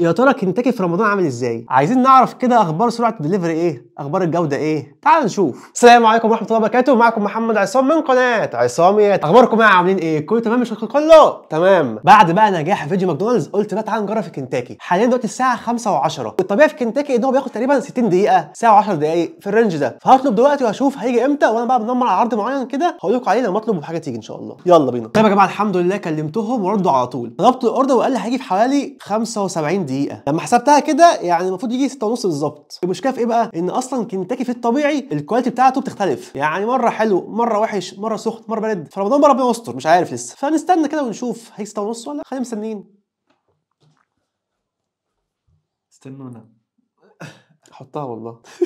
يا ترى كنتاكي في رمضان عامل ازاي عايزين نعرف كده اخبار سرعه الدليفري ايه اخبار الجوده ايه تعال نشوف السلام عليكم ورحمه الله وبركاته معكم محمد عصام من قناه عصاميات اخباركم ايه عاملين ايه كله تمام مش كله تمام بعد بقى نجاح فيديو ماكدونالدز قلت بقى تعالى نجرب في كنتاكي حاليا دلوقتي الساعه 5 و10 والطبيعي في كنتاكي ان هو بياخد تقريبا 60 دقيقه ساعه و10 دقائق في الرينج ده فهطلب دلوقتي واشوف هيجي امتى وانا بقى بنمر على عرض معين كده هقول لكم عليه لما اطلب وحاجه تيجي ان شاء الله يلا بينا طيب يا جماعه الحمد لله كلمتهم وردوا على طول طلبت الاوردر وقال لي هيجي في حوالي 75 دقيقه لما حسبتها كده يعني المفروض يجي 6 ونص بالظبط المشكله في ايه بقى ان اصلا كنتاكي في الطبيعي الكواليتي بتاعته بتختلف يعني مره حلو مره وحش مره سخن مره برد فرمضان بقى ربنا يستر مش عارف لسه فنستنى كده ونشوف هي 6 ونص ولا خلينا مستنيين استنونا حطها والله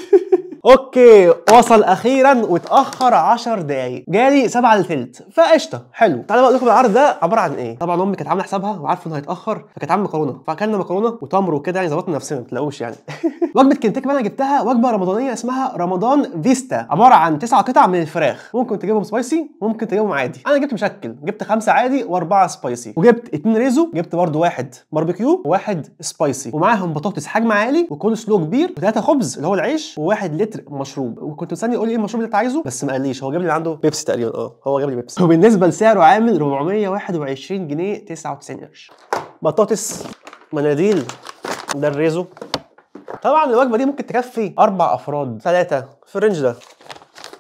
اوكي وصل اخيرا واتاخر 10 دقايق جالي 7 للثلث فقشطه حلو تعالى اقول لكم العرض ده عباره عن ايه طبعا امي كانت عامله حسابها وعارفه انه هيتاخر فكانت عامله مكرونه فاكلنا مكرونه وتمر وكده يعني ظبطنا نفسنا ما تلاقوش يعني وجبه كنتاكي بقى انا جبتها وجبه رمضانيه اسمها رمضان فيستا عباره عن 9 قطع من الفراخ ممكن تجيبهم سبايسي ممكن تجيبهم عادي انا جبت مشكل جبت خمسه عادي واربعه سبايسي وجبت اثنين ريزو جبت برده واحد باربيكيو وواحد سبايسي ومعاهم بطاطس حجم عالي وكول سلو كبير وثلاثه خبز اللي هو العيش وواحد لتر لتر مشروب وكنت مستني يقول لي ايه المشروب اللي انت عايزه بس ما قاليش هو جاب لي اللي عنده بيبسي تقريبا اه هو جاب لي بيبسي وبالنسبه لسعره عامل 421 جنيه 99 قرش بطاطس مناديل ده الريزو طبعا الوجبه دي ممكن تكفي اربع افراد ثلاثه في الرينج ده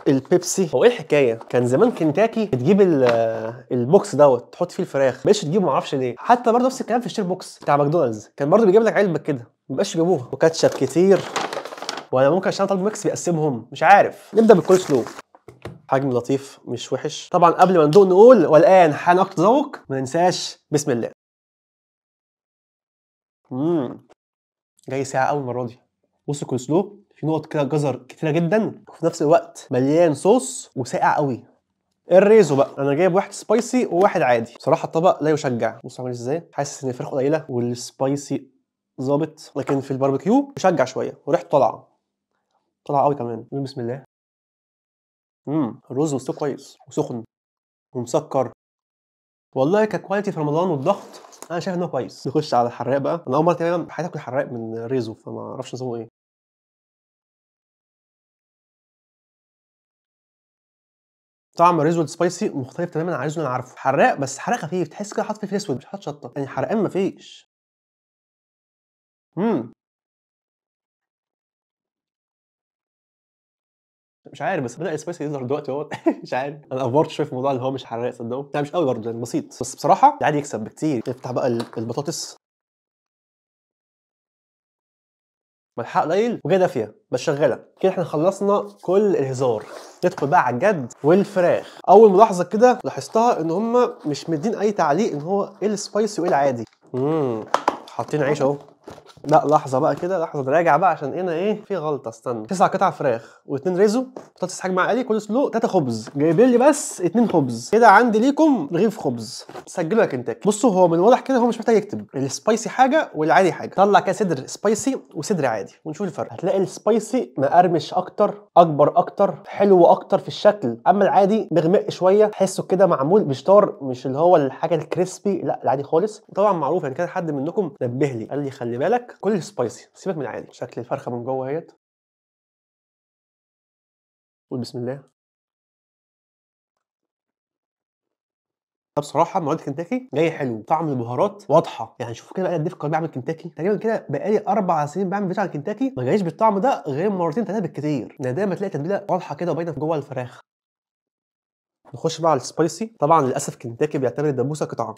البيبسي هو ايه الحكايه كان زمان كنتاكي بتجيب آه، البوكس دوت تحط فيه الفراخ بقتش تجيبه معرفش ليه حتى برضه نفس الكلام في الشير بوكس بتاع ماكدونالدز كان برضه بيجيب لك علبه كده بقاش يجيبوها وكاتشب كتير ولا ممكن عشان طالب ميكس بيقسمهم مش عارف نبدا بالكول سلو حجم لطيف مش وحش طبعا قبل ما ندوق نقول والان حان وقت التذوق ما ننساش بسم الله امم جاي ساعه قوي المره دي بص الكول سلو في نقط كده جزر كتيره جدا وفي نفس الوقت مليان صوص وساقع قوي الريزو بقى انا جايب واحد سبايسي وواحد عادي بصراحه الطبق لا يشجع بص عامل ازاي حاسس ان الفراخ قليله والسبايسي ظابط لكن في الباربيكيو يشجع شويه وريحته طالعه طلع قوي كمان بسم الله امم الرز مستوي كويس وسخن ومسكر والله ككواليتي في رمضان والضغط انا شايف ان هو كويس نخش على الحراق بقى انا اول مره تقريبا في حياتي اكل حراق من ريزو فما اعرفش نظامه ايه طعم الريزو سبايسي مختلف تماما عن الريزو اللي انا عارفه حراق بس حراق خفيف تحس كده حاطط فيه اسود مش حاطط شطه يعني حرقان مفيش امم مش عارف بس بدا السبايسي يظهر دلوقتي اهوت مش عارف انا افورت شويه في الموضوع اللي هو مش حراق صدقوا لا مش قوي برضه يعني بسيط بس بصراحه ده عادي يكسب بكتير نفتح بقى البطاطس ملحها قليل وجايه دافيه بس شغاله كده احنا خلصنا كل الهزار ندخل بقى على الجد والفراخ اول ملاحظه كده لاحظتها ان هم مش مدين اي تعليق ان هو ايه السبايسي وايه العادي امم حاطين عيش اهو لا لحظه بقى كده لحظه نراجع بقى عشان هنا ايه في غلطه استنى تسع قطع فراخ واثنين ريزو بطاطس حجم عالي كل سلو تلاته خبز جايبين لي بس اثنين خبز كده عندي ليكم رغيف خبز سجلوا يا كنتاكي بصوا هو من واضح كده هو مش محتاج يكتب السبايسي حاجه والعادي حاجه طلع كده صدر سبايسي وصدر عادي ونشوف الفرق هتلاقي السبايسي مقرمش اكتر اكبر اكتر حلو اكتر في الشكل اما العادي مغمق شويه تحسه كده معمول بشطار مش اللي هو الحاجه الكريسبي لا العادي خالص طبعا معروف يعني كان حد منكم نبه لي قال لي خلي بالك كل سبايسي سيبك من العادي شكل الفرخه من جوه اهيت قول بسم الله بصراحه مواد كنتاكي جاي حلو طعم البهارات واضحه يعني شوفوا كده بقى قد ايه فكر كنتاكي تقريبا كده بقالي اربع سنين بعمل فيديو على كنتاكي ما جايش بالطعم ده غير مرتين ثلاثه بالكتير نادرا يعني ما تلاقي تتبيله واضحه كده وباينه جوه الفراخ نخش بقى على السبايسي طبعا للاسف كنتاكي بيعتبر الدبوسه قطعه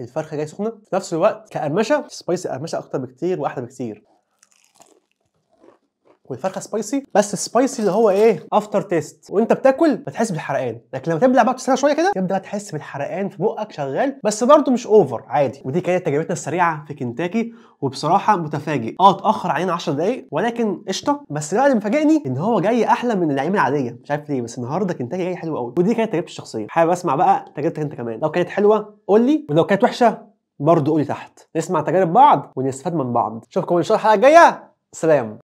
الفرخه جايه سخنه في نفس الوقت كقرمشه سبايسي قرمشه اكتر بكتير واحلى بكتير والفرخه سبايسي بس السبايسي اللي هو ايه افتر تيست وانت بتاكل بتحس بالحرقان لكن لما تبلع بقى تستنى شويه كده تبدا تحس بالحرقان في بقك شغال بس برده مش اوفر عادي ودي كانت تجربتنا السريعه في كنتاكي وبصراحه متفاجئ اه اتاخر علينا 10 دقائق ولكن قشطه بس بقى اللي مفاجئني ان هو جاي احلى من الايام العاديه مش عارف ليه بس النهارده كنتاكي جاي حلو قوي ودي كانت تجربتي الشخصيه حابب اسمع بقى تجربتك انت كمان لو كانت حلوه قول لي ولو كانت وحشه برضه قولي تحت نسمع تجارب بعض ونستفاد من بعض اشوفكم ان شاء الله الحلقه الجايه سلام